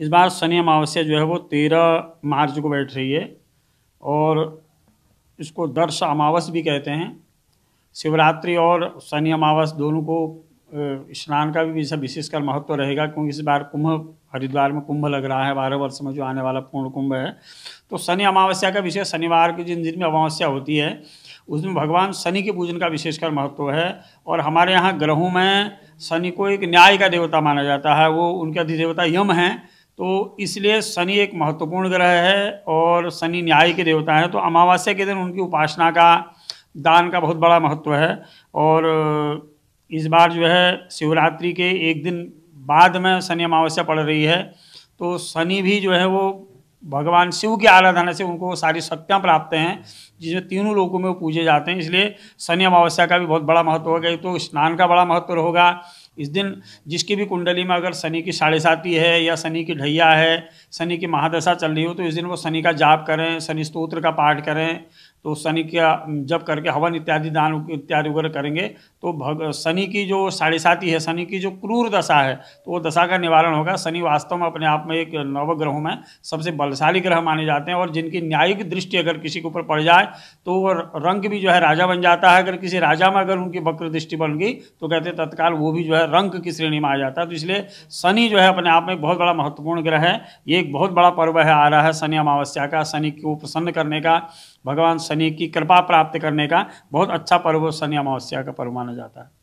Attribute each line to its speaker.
Speaker 1: इस बार शनि अमावस्या जो है वो तेरह मार्च को बैठ रही है और इसको दर्श अमावस भी कहते हैं शिवरात्रि और शनि अमावस दोनों को स्नान का भी विशेषकर महत्व रहेगा क्योंकि इस बार कुंभ हरिद्वार में कुंभ लग रहा है बारह वर्ष में जो आने वाला पूर्ण कुंभ है तो शनि अमावस्या का विशेष शनिवार के जिन दिन में अमावस्या होती है उसमें भगवान शनि के पूजन का विशेषकर महत्व है और हमारे यहाँ ग्रहों में शनि को एक न्याय का देवता माना जाता है वो उनके अधिदेवता यम हैं तो इसलिए शनि एक महत्वपूर्ण ग्रह है और शनि न्याय के देवता हैं तो अमावस्या के दिन उनकी उपासना का दान का बहुत बड़ा महत्व है और इस बार जो है शिवरात्रि के एक दिन बाद में शनि अमावस्या पड़ रही है तो शनि भी जो है वो भगवान शिव की आराधना से उनको सारी शक्तियाँ प्राप्त हैं जिसमें तीनों लोगों में वो पूजे जाते हैं इसलिए शनि अमावस्या का भी बहुत बड़ा महत्व होगा तो स्नान का बड़ा महत्व होगा इस दिन जिसकी भी कुंडली में अगर शनि की साढ़े साथी है या शनि की ढैया है शनि की महादशा चल रही हो तो इस दिन वो शनि का जाप करें शनि स्त्रोत्र का पाठ करें तो शनि का जप करके हवन इत्यादि दान इत्यादि वगैरह करेंगे तो भग शनि की जो साढ़े साथी है शनि की जो क्रूर दशा है तो वो दशा का निवारण होगा शनि वास्तव में अपने आप में एक नवग्रहों में सबसे बलशाली ग्रह माने जाते हैं और जिनकी न्यायिक दृष्टि अगर किसी के ऊपर पड़ जाए तो वो रंग भी जो है राजा बन जाता है अगर किसी राजा में अगर उनकी वक्र दृष्टि बन गई तो कहते हैं तत्काल वो भी जो है रंग की श्रेणी में आ जाता है तो इसलिए शनि जो है अपने आप में बहुत बड़ा महत्वपूर्ण ग्रह है ये एक बहुत बड़ा पर्व है आ रहा है शनि अमावस्या का शनि को प्रसन्न करने का भगवान शनि की कृपा प्राप्त करने का बहुत अच्छा पर्व शनि अमावस्या का पर्व माना जाता है